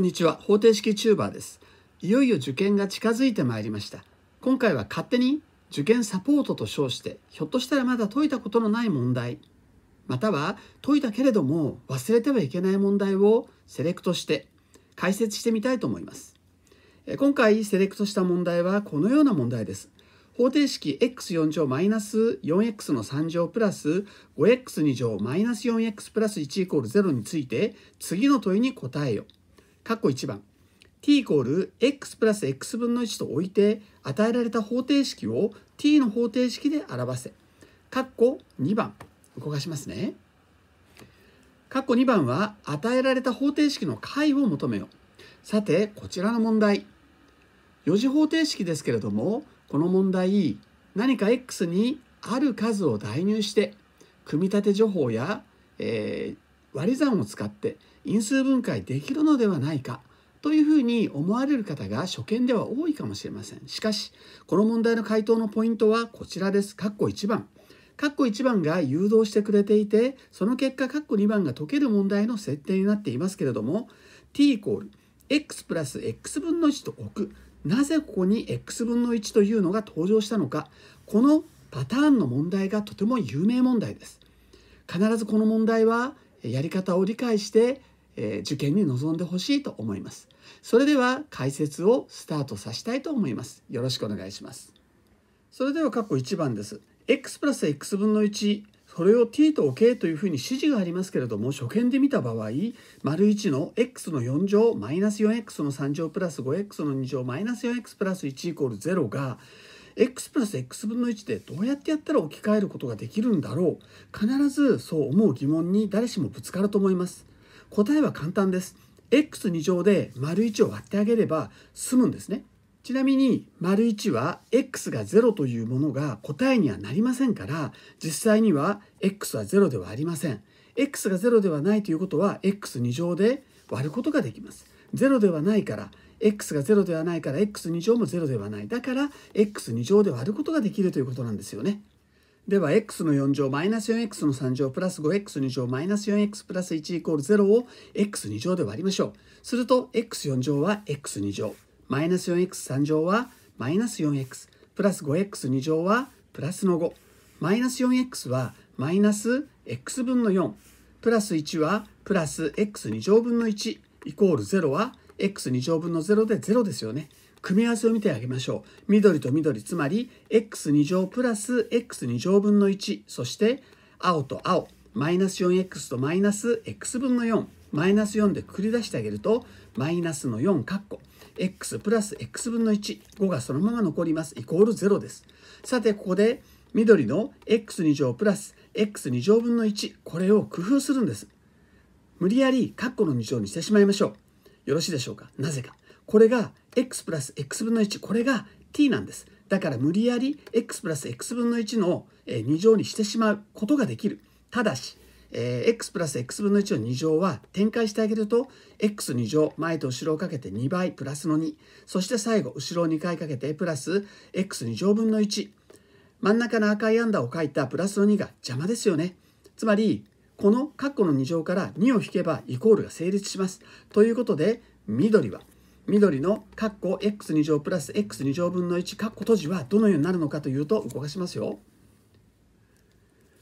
こんにちは方程式チューバーですいよいよ受験が近づいてまいりました今回は勝手に受験サポートと称してひょっとしたらまだ解いたことのない問題または解いたけれども忘れてはいけない問題をセレクトして解説してみたいと思います今回セレクトした問題はこのような問題です方程式 x4 乗 4x の3乗プラス 5x2 乗 4x プラス1イコール0について次の問いに答えよ括弧1番 t イコール x プラス x 分の1と置いて与えられた方程式を t の方程式で表せ。括弧2番動かしますね。括弧2番は与えられた方程式の解を求めよ。さてこちらの問題4次方程式ですけれどもこの問題何か x にある数を代入して組み立て情報や、えー、割り算を使って因数分解できるのではないかというふうに思われる方が初見では多いかもしれませんしかしこの問題の回答のポイントはこちらです括弧1番括弧1番が誘導してくれていてその結果括弧2番が解ける問題の設定になっていますけれども t イコール x プラス x 分の1と置くなぜここに x 分の1というのが登場したのかこのパターンの問題がとても有名問題です必ずこの問題はやり方を理解してえー、受験に臨んでほしいと思います。それでは解説をスタートさせたいと思います。よろしくお願いします。それでは括弧1番です。x プラス x 分の1それを t と o k というふうに指示がありますけれども初見で見た場合丸1の x の4乗マイナス 4x の3乗プラス 5x の2乗マイナス 4x プラス1イコール0が x プラス x 分の1でどうやってやったら置き換えることができるんだろう必ずそう思う疑問に誰しもぶつかると思います答えは簡単です。x2 乗で丸1を割ってあげれば済むんですね。ちなみに丸1は x が0というものが答えにはなりませんから実際には x は0ではありません。x が0ではないということは x2 乗で割ることができます。0ではないから x が0ではないから x2 乗も0ではない。だから x2 乗で割ることができるということなんですよね。では x の4乗マイナス 4x の3乗プラス 5x2 乗マイナス 4x プラス1イコール0を x2 乗で割りましょう。すると x4 乗は x2 乗マイナス 4x3 乗はマイナス 4x プラス 5x2 乗はプラスの5マイナス 4x はマイナス x 分の4プラス1はプラス x2 乗分の1イコール0は x2 乗分の0で0ですよね。組み合わせを見てあげましょう。緑と緑、つまり x2 乗プラス x2 乗分の1、そして青と青、マイナス 4x とマイナス x 分の4、マイナス4で繰り出してあげると、マイナスの4、カッコ、x プラス x 分の1、5がそのまま残ります。イコール0です。さて、ここで緑の x2 乗プラス x2 乗分の1、これを工夫するんです。無理やりカッコの2乗にしてしまいましょう。よろしいでしょうかなぜか。これが x プラス x 分の1これが t なんですだから無理やり x プラス x 分の1の2乗にしてしまうことができるただしえー、x プラス x 分の1の2乗は展開してあげると x2 乗前と後ろをかけて2倍プラスの2そして最後後ろを2回かけてプラス x2 乗分の1真ん中の赤いアンダーを書いたプラスの2が邪魔ですよねつまりこの括弧の2乗から2を引けばイコールが成立しますということで緑は緑の括弧 x 二乗プラス x 二乗分の1括弧閉じはどのようになるのかというと動かしますよ。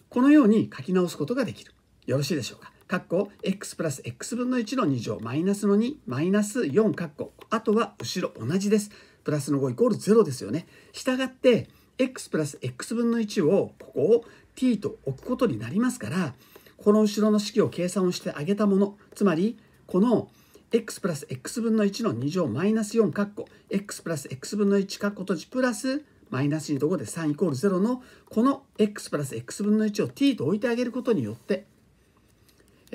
このように書き直すことができる。よろしいでしょうか。括弧 x プラス x 分の一の二乗マイナスの二マイナス4括弧あとは後ろ同じです。プラスの5イコール0ですよね。したがって x プラス x 分の1をここを t と置くことになりますからこの後ろの式を計算をしてあげたものつまりこの x プラス x 分の1の2乗マイナス4カッコ x プラス x 分の1カッコ閉じプラスマイナス2ところで3イコール0のこの x プラス x 分の1を t と置いてあげることによって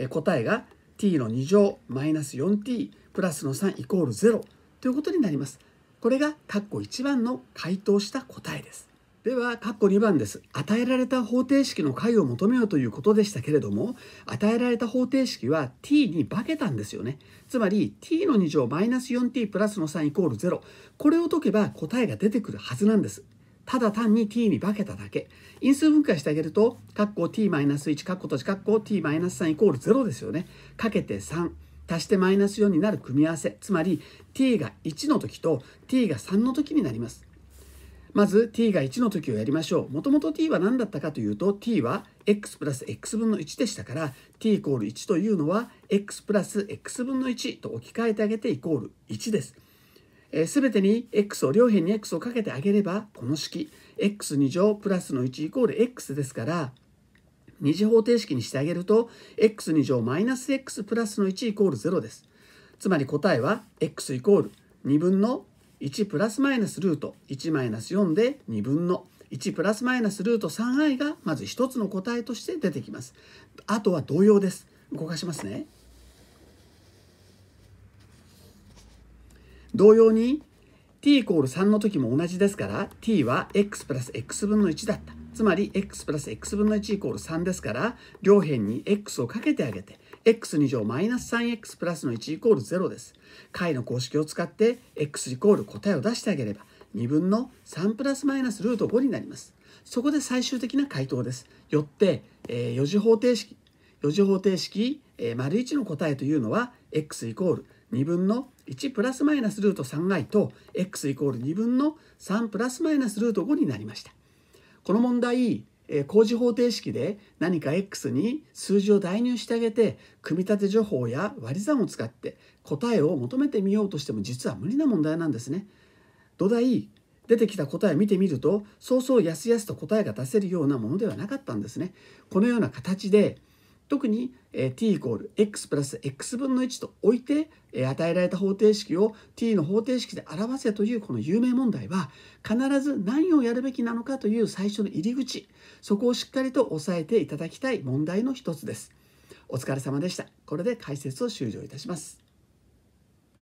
答えが t の2乗マイナス 4t プラスの3イコール0ということになります。これが括弧1番の回答した答えです。では、括弧2番です。与えられた方程式の解を求めようということでしたけれども、与えられた方程式は t に化けたんですよね。つまり、t の2乗マイナス 4t プラスの3イコール0。これを解けば答えが出てくるはずなんです。ただ単に t に化けただけ。因数分解してあげると、括弧 t マイナス1、括弧閉じ括弧 t マイナス3イコール0ですよね。かけて3。足してマイナス4になる組み合わせ。つまり、t が1の時と t が3の時になります。まず t が1の時をやりましょう。もともと t は何だったかというと t は x プラス x 分の1でしたから t イコール1というのは x プラス x 分の1と置き換えてあげてイコール1です。ええ、べ、てに x を両辺に x をかけてあげればこの式 x2 乗プラスの1イコール x ですから2次方程式にしてあげると x2 乗マイナス x プラスの1イコール0です。つまり答えは x イコール2分の1プラスマイナスルート1マイナス4で2分の1プラスマイナスルート 3i がまず1つの答えとして出てきます。あとは同様です。動かしますね。同様に t イコール3の時も同じですから t は x プラス x 分の1だった。つまり x プラス x 分の1イコール3ですから両辺に x をかけてあげて x2 乗マイナス 3x プラスの1イコール0です。解の公式を使って x イコール答えを出してあげれば2分の3プラスマイナスルート5になります。そこで最終的な回答です。よって、えー、4次方程式、4次方程式、えー、丸1の答えというのは x イコール2分の1プラスマイナスルート 3i と x イコール2分の3プラスマイナスルート5になりました。この問題え工事方程式で何か X に数字を代入してあげて組み立て情報や割り算を使って答えを求めてみようとしても実は無理な問題なんですね。土台出てきた答えを見てみるとそうそうやすやすと答えが出せるようなものではなかったんですね。このような形で特に、え t イコール x プラス x 分の1と置いて、え与えられた方程式を t の方程式で表せというこの有名問題は必ず何をやるべきなのかという最初の入り口そこをしっかりと押さえていただきたい問題の一つです。お疲れ様でした。これで解説を終了いたします。